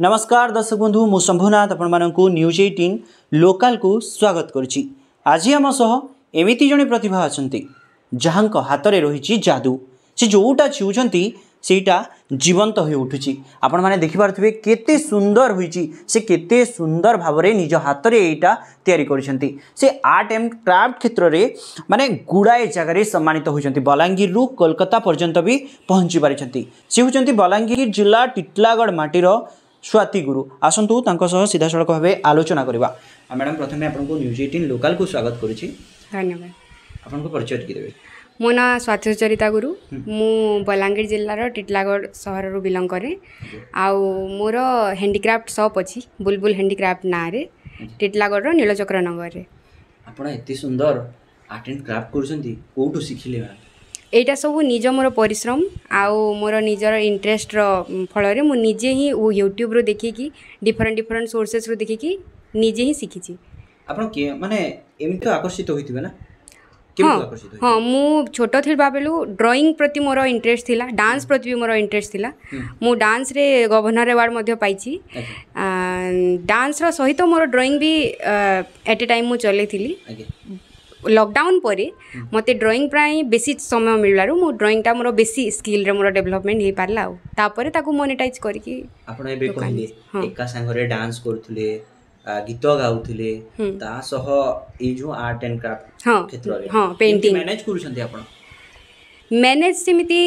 नमस्कार दर्शक बंधु मु शंभुनाथ आपण मानक न्यूज एटीन लोकाल को स्वागत करमसह एमती जड़े प्रतिभा अच्छा जहाँ हाथ में रही जादू से जोटा छुंट से जीवंत तो हो उठु आपण मैंने देखिपे के सुंदर हो होते सुंदर भाव में निज हाथ में यहाँ तैयारी आर्ट एंड क्राफ्ट क्षेत्र में मानने गुड़ाए जगार सम्मानित तो होती बलांगीर रू कोलकाता पर्यटन भी पहुँची पार्टी से होती बलांगीर जिला टीटलागढ़ मटीर स्वाति गुरु सीधा सड़क भाइ आलोचना लोकाल स्वागत मो न स्वाति सुचरिता गुरु म बलाङ्गीर जिल्ला टिटलागड सहरङ करे आउ मेरो ह्याडिक्राफ्ट सप् अची बुलबुल ह्यान्डिक्राफ्ट ना रे नीलचक्र नगरे आत्ती सुन्दर आर्ट एंड क्राफ्ट गर्छु शिक्षा ଏଇଟା ସବୁ ନିଜ ମୋର ପରିଶ୍ରମ ଆଉ ମୋର ନିଜର ଇଣ୍ଟରେଷ୍ଟର ଫଳରେ ମୁଁ ନିଜେ ହିଁ ୟୁଟ୍ୟୁବରୁ ଦେଖିକି ଡିଫରେଣ୍ଟ ଡିଫରେଣ୍ଟ ସୋର୍ସେସ୍ରୁ ଦେଖିକି ନିଜେ ହିଁ ଶିଖିଛି ଆପଣ ମାନେ ଏମିତି ଆକର୍ଷିତ ହୋଇଥିବେ ନା ହଁ ହଁ ମୁଁ ଛୋଟ ଥିବା ବେଳୁ ଡ୍ରଇଂ ପ୍ରତି ମୋର ଇଣ୍ଟରେଷ୍ଟ ଥିଲା ଡ୍ୟାନ୍ସ ପ୍ରତି ବି ମୋର ଇଣ୍ଟରେଷ୍ଟ ଥିଲା ମୁଁ ଡ୍ୟାନ୍ସରେ ଗଭର୍ଣ୍ଣର ଆୱାର୍ଡ଼ ମଧ୍ୟ ପାଇଛି ଡ୍ୟାନ୍ସର ସହିତ ମୋର ଡ୍ରଇଂ ବି ଏଟ୍ ଏ ଟାଇମ୍ ମୁଁ ଚଲେଇଥିଲି ଲକଡାଉନ୍ ପରେ ମୋତେ ଡ୍ରଇଂ ପାଇଁ ବେଶୀ ସମୟ ମିଳିଲାରୁ ମୁଁ ଡ୍ରଇଂଟା ମୋର ବେଶୀ ସ୍କିଲ୍ରେ ମୋର ଡେଭଲପମେଣ୍ଟ ହେଇପାରିଲା ଆଉ ତାପରେ ତାକୁ ମନିଟାଇଜ୍ କରିକି ଆପଣ ଏବେ କହିଲେ ଏକା ସାଙ୍ଗରେ ଡ୍ୟାନ୍ସ କରୁଥିଲେ ଗୀତ ଗାଉଥିଲେ ତା ସହ ଏଇ ଯେଉଁ ଆର୍ଟ ଆଣ୍ଡ କ୍ରାଫ୍ଟ କ୍ଷେତ୍ରରେ ହଁ ପେଣ୍ଟିଂ ମ୍ୟାନେଜ୍ କରୁଛନ୍ତି ଆପଣ ମ୍ୟାନେଜ୍ ସେମିତି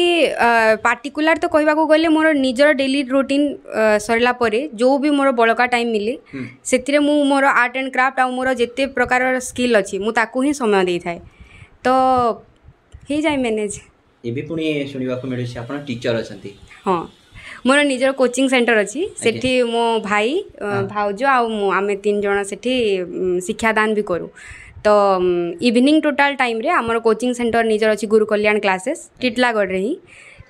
ପାର୍ଟିକୁଲାର୍ ତ କହିବାକୁ ଗଲେ ମୋର ନିଜର ଡେଲି ରୁଟିନ୍ ସରିଲା ପରେ ଯେଉଁ ବି ମୋର ବଳକା ଟାଇମ୍ ମିଳେ ସେଥିରେ ମୁଁ ମୋର ଆର୍ଟ ଆଣ୍ଡ କ୍ରାଫ୍ଟ ଆଉ ମୋର ଯେତେ ପ୍ରକାରର ସ୍କିଲ୍ ଅଛି ମୁଁ ତାକୁ ହିଁ ସମୟ ଦେଇଥାଏ ତ ହେଇଯାଏ ମ୍ୟାନେଜ୍ ଏବେ ପୁଣି ଶୁଣିବାକୁ ମିଳୁଛି ଆପଣ ଟିଚର୍ ଅଛନ୍ତି ହଁ ମୋର ନିଜର କୋଚିଂ ସେଣ୍ଟର ଅଛି ସେଠି ମୋ ଭାଇ ଭାଉଜ ଆଉ ମୁଁ ଆମେ ତିନି ଜଣ ସେଠି ଶିକ୍ଷାଦାନ ବି କରୁ तो इवनिंग टोटाल टाइम रे आम कोचिंग सेंटर निजर अच्छी गुरु कल्याण क्लासेस टीटलागड़े ही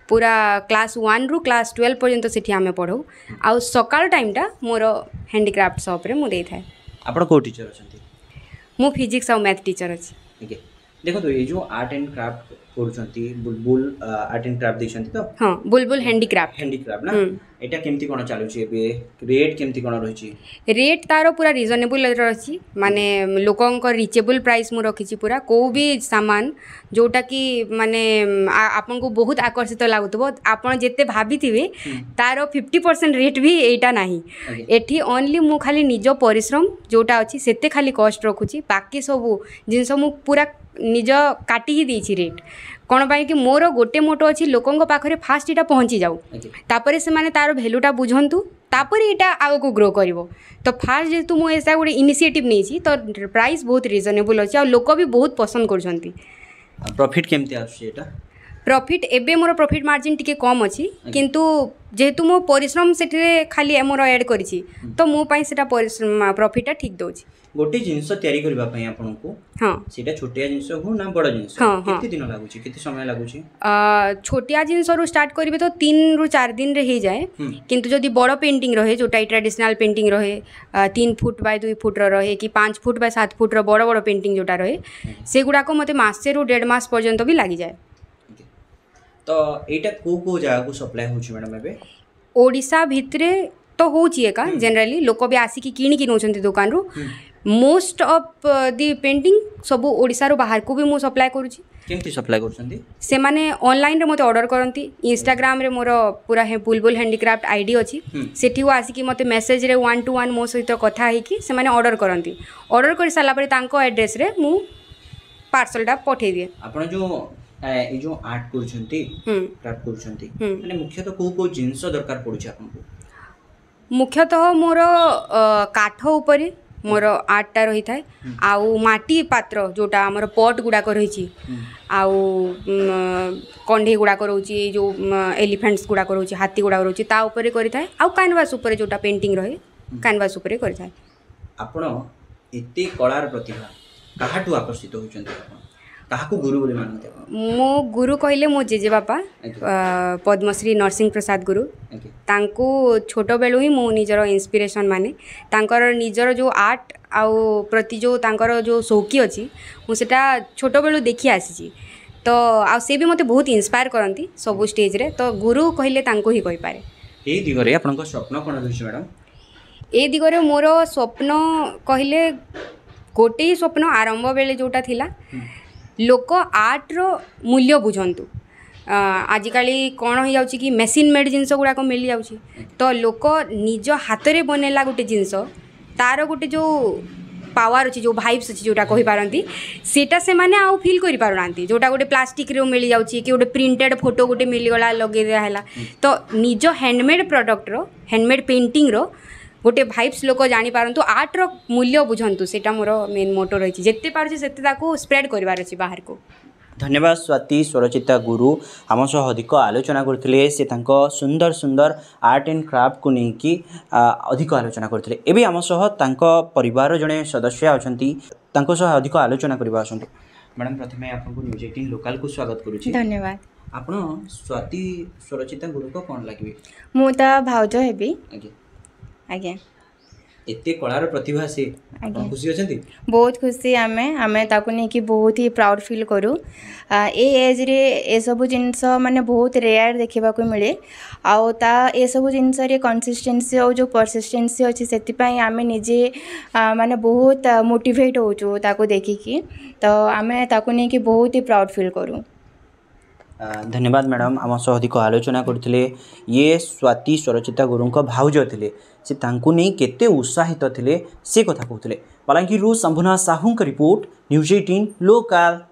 पूरा क्लास वन रु क्लास ट्वेल्व पर्यटन से आम पढ़ऊ आ सका टाइमटा मोर हैंडिक्राफ्ट सप्रे मुझे टीचर फिजिक्स आ मैथ टीचर अच्छे देखो तो ये जो आर्ट एंड क्राफ्ट करुँच बुलबुल आर्ट एंड क्राफ्ट देखते हाँ बुलबुल हैंडिक्राफ्ट हैंडिक्राफ्ट ना এটা কেমতি কোণ ଚାଲୁଛି ଏବେ ରେଟ୍ କେମିତି କ'ଣ ରହିଛି ରେଟ୍ ତାର ପୁରା ରିଜନେବୁଲ୍ ରହିଛି ମାନେ ଲୋକଙ୍କ ରିଚେବୁଲ୍ ପ୍ରାଇସ୍ ମୁଁ ରଖିଛି ପୁରା କେଉଁ ବି ସାମାନ ଯେଉଁଟାକି ମାନେ ଆପଣଙ୍କୁ ବହୁତ ଆକର୍ଷିତ ଲାଗୁଥିବ ଆପଣ ଯେତେ ଭାବିଥିବେ ତାର ଫିଫ୍ଟି ପରସେଣ୍ଟ ରେଟ୍ ବି ଏଇଟା ନାହିଁ ଏଠି ଓନ୍ଲି ମୁଁ ଖାଲି ନିଜ ପରିଶ୍ରମ ଯେଉଁଟା ଅଛି ସେତେ ଖାଲି କଷ୍ଟ ରଖୁଛି ବାକି ସବୁ ଜିନିଷ ମୁଁ ପୁରା ନିଜ କାଟିକି ଦେଇଛି ରେଟ୍ କ'ଣ ପାଇଁକି ମୋର ଗୋଟେ ମୋଟୋ ଅଛି ଲୋକଙ୍କ ପାଖରେ ଫାଷ୍ଟ ଏଇଟା ପହଞ୍ଚି ଯାଉ ତାପରେ ସେମାନେ ତାର ଭ୍ୟାଲୁଟା ବୁଝନ୍ତୁ ତାପରେ ଏଇଟା ଆଗକୁ ଗ୍ରୋ କରିବ ତ ଫାଷ୍ଟ ଯେହେତୁ ମୁଁ ଏସା ଗୋଟେ ଇନିସିଏଟିଭ୍ ନେଇଛି ତ ପ୍ରାଇସ୍ ବହୁତ ରିଜନେବୁଲ୍ ଅଛି ଆଉ ଲୋକ ବି ବହୁତ ପସନ୍ଦ କରୁଛନ୍ତି ପ୍ରଫିଟ୍ କେମିତି ଆସୁଛି ଏଇଟା প্রফিট এবে মোর প্রফিট মার্জিন টিকে কম অছি কিন্তু যেহেতু মো পরিশ্রম সেটিরে খালি মোর এড করেছি তো মো পাই সেটা প্রফিটটা ঠিক দଉଛି গোটে জিনিস তৈরি করিবা পাই আপনকু হ্যাঁ সেটা ছোটিয়া জিনিস হো না বড় জিনিস কেতে দিন লাগুছি কেতে সময় লাগুছি ছোটিয়া জিনিস রু স্টার্ট করিবে তো 3 রু 4 দিন রে হই যায় কিন্তু যদি বড় পেইন্টিং রহে যেটা ট্র্যাডিশনাল পেইন্টিং রহে 3 ফুট বাই 2 ফুট রহে কি 5 ফুট বাই 7 ফুট র বড় বড় পেইন্টিং যেটা রহে সেগুড়াকো মতে মাসে রু 1.5 মাস পর্যন্ত বি লাগি যায় तो एटा को को जागा को सप्लाई होछ मैडम एबे ओडिसा भितरे तो होछ एका जनरली लोक भी आसी कि किनी कि नोछन दुकान रु मोस्ट ऑफ द पेंटिंग सब ओडिसा रु बाहर को भी मु सप्लाई करू छी केमती सप्लाई करछन से माने ऑनलाइन रे मते ऑर्डर करंती इंस्टाग्राम रे मोर पूरा हे बुलबुल हैंडीक्राफ्ट आईडी अछि सेठी ओ आसी कि मते मैसेज रे 1 टू 1 मो सहित कथा हे कि से माने ऑर्डर करंती ऑर्डर कर साला पर तांको एड्रेस रे मु पार्सल पठे दिए आपण जो ଏଇ ଯୋଉ ଆର୍ଟ କରୁଛନ୍ତି କ୍ରାଫ୍ଟ କରୁଛନ୍ତି ମାନେ ମୁଖ୍ୟତଃ କୋଉ କୋଉ ଜିନିଷ ଦରକାର ପଡୁଛି ଆପଣଙ୍କୁ ମୁଖ୍ୟତଃ ମୋର କାଠ ଉପରେ ମୋର ଆର୍ଟଟା ରହିଥାଏ ଆଉ ମାଟି ପାତ୍ର ଯେଉଁଟା ଆମର ପଟ୍ ଗୁଡ଼ାକ ରହିଛି ଆଉ କଣ୍ଢେଇ ଗୁଡ଼ାକ ରହୁଛି ଯେଉଁ ଏଲିଫେଣ୍ଟସ୍ ଗୁଡ଼ାକ ରହୁଛି ହାତୀ ଗୁଡ଼ାକ ରହୁଛି ତା ଉପରେ କରିଥାଏ ଆଉ କ୍ୟାନଭାସ୍ ଉପରେ ଯେଉଁଟା ପେଣ୍ଟିଂ ରହେ କ୍ୟାନଭାସ୍ ଉପରେ କରିଥାଏ ଆପଣ ଏତେ କଳାର ପ୍ରତିଭା କାହାଠୁ ଆକର୍ଷିତ ହେଉଛନ୍ତି ଆପଣ କାହାକୁ ଗୁରୁ ବୋଲି ମାନନ୍ତି ଆପଣ ମୋ ଗୁରୁ କହିଲେ ମୋ ଜେଜେବାପା ପଦ୍ମଶ୍ରୀ ନରସିଂହ ପ୍ରସାଦ ଗୁରୁ ତାଙ୍କୁ ଛୋଟବେଳୁ ହିଁ ମୁଁ ନିଜର ଇନ୍ସପିରେସନ୍ ମାନେ ତାଙ୍କର ନିଜର ଯେଉଁ ଆର୍ଟ ଆଉ ପ୍ରତି ଯେଉଁ ତାଙ୍କର ଯେଉଁ ସୌକି ଅଛି ମୁଁ ସେଇଟା ଛୋଟବେଳୁ ଦେଖି ଆସିଛି ତ ଆଉ ସେ ବି ମୋତେ ବହୁତ ଇନ୍ସପାୟାର କରନ୍ତି ସବୁ ଷ୍ଟେଜ୍ରେ ତ ଗୁରୁ କହିଲେ ତାଙ୍କୁ ହିଁ କହିପାରେ ଏଇ ଦିଗରେ ଆପଣଙ୍କ ସ୍ୱପ୍ନ କ'ଣ ରହିଛି ମ୍ୟାଡ଼ାମ୍ ଏ ଦିଗରେ ମୋର ସ୍ୱପ୍ନ କହିଲେ ଗୋଟେ ହିଁ ସ୍ୱପ୍ନ ଆରମ୍ଭ ବେଳେ ଯେଉଁଟା ଥିଲା लोक आर्टर मूल्य बुझु आजिकल कौन हो जा मेसीन मेड जिनस गुड़ाक मिल जाऊँ तो लोक निज हाथ में बनला गोटे जिनस तार गोटे जो पावर अच्छे जो भाइब्स अच्छे जोटा कहीपारती सीटा से मैंने फिल कर पार ना जोटा गोटे प्लास्टिक रे मिल जाऊँच कि गोटे प्रिंटेड फोटो गोटे मिलगला लगे तो निज हैंडमेड प्रडक्टर हैंडमेड पेंटिंग ଗୋଟେ ଭାଇବ୍ସ ଲୋକ ଜାଣିପାରନ୍ତୁ ଆର୍ଟର ମୂଲ୍ୟ ବୁଝନ୍ତୁ ସେଇଟା ମୋର ମେନ୍ ମୋଟୋ ରହିଛି ଯେତେ ପାରୁଛି ସେତେ ତାକୁ ସ୍ପ୍ରେଡ଼ କରିବାର ଅଛି ବାହାରକୁ ଧନ୍ୟବାଦ ସ୍ୱାତି ସ୍ୱରଚିତା ଗୁରୁ ଆମ ସହ ଅଧିକ ଆଲୋଚନା କରିଥିଲେ ସେ ତାଙ୍କ ସୁନ୍ଦର ସୁନ୍ଦର ଆର୍ଟ ଆଣ୍ଡ କ୍ରାଫ୍ଟକୁ ନେଇକି ଅଧିକ ଆଲୋଚନା କରିଥିଲେ ଏବେ ଆମ ସହ ତାଙ୍କ ପରିବାରର ଜଣେ ସଦସ୍ୟ ଅଛନ୍ତି ତାଙ୍କ ସହ ଅଧିକ ଆଲୋଚନା କରିବା ଆସନ୍ତୁ ମ୍ୟାଡ଼ାମ୍ ପ୍ରଥମେ ଆପଣଙ୍କୁ ନ୍ୟୁଜ୍ ଏଇଟିନ୍ ଲୋକାଲକୁ ସ୍ୱାଗତ କରୁଛି ଧନ୍ୟବାଦ ଆପଣ ସ୍ୱାତି ସ୍ୱରଚିତା ଗୁରୁଙ୍କ କ'ଣ ଲାଗିବେ ମୁଁ ତା ଭାଉଜ ହେବି ଆଜ୍ଞା ଆଜ୍ଞା ଏତେ କଳାର ପ୍ରତିଭା ସେ ଖୁସି ଅଛନ୍ତି ବହୁତ ଖୁସି ଆମେ ଆମେ ତାକୁ ନେଇକି ବହୁତ ହି ପ୍ରାଉଡ଼ ଫିଲ୍ କରୁ ଏ ଏଜ୍ରେ ଏସବୁ ଜିନିଷ ମାନେ ବହୁତ ରେୟାର୍ ଦେଖିବାକୁ ମିଳେ ଆଉ ତା ଏସବୁ ଜିନିଷରେ କନସିଷ୍ଟେନ୍ସି ଆଉ ଯେଉଁ ପରସିଷ୍ଟେନ୍ସି ଅଛି ସେଥିପାଇଁ ଆମେ ନିଜେ ମାନେ ବହୁତ ମୋଟିଭେଟ୍ ହେଉଛୁ ତାକୁ ଦେଖିକି ତ ଆମେ ତାକୁ ନେଇକି ବହୁତ ହି ପ୍ରାଉଡ଼ ଫିଲ୍ କରୁ धन्यवाद मैडम आम सह अधिक आलोचना करते ये स्वाति सरचिता गुरु भाउज थे से नहीं उत्साहित से कथा कहते बालांगीरु शंभुना साहू का रिपोर्ट न्यूज एटीन लोकाल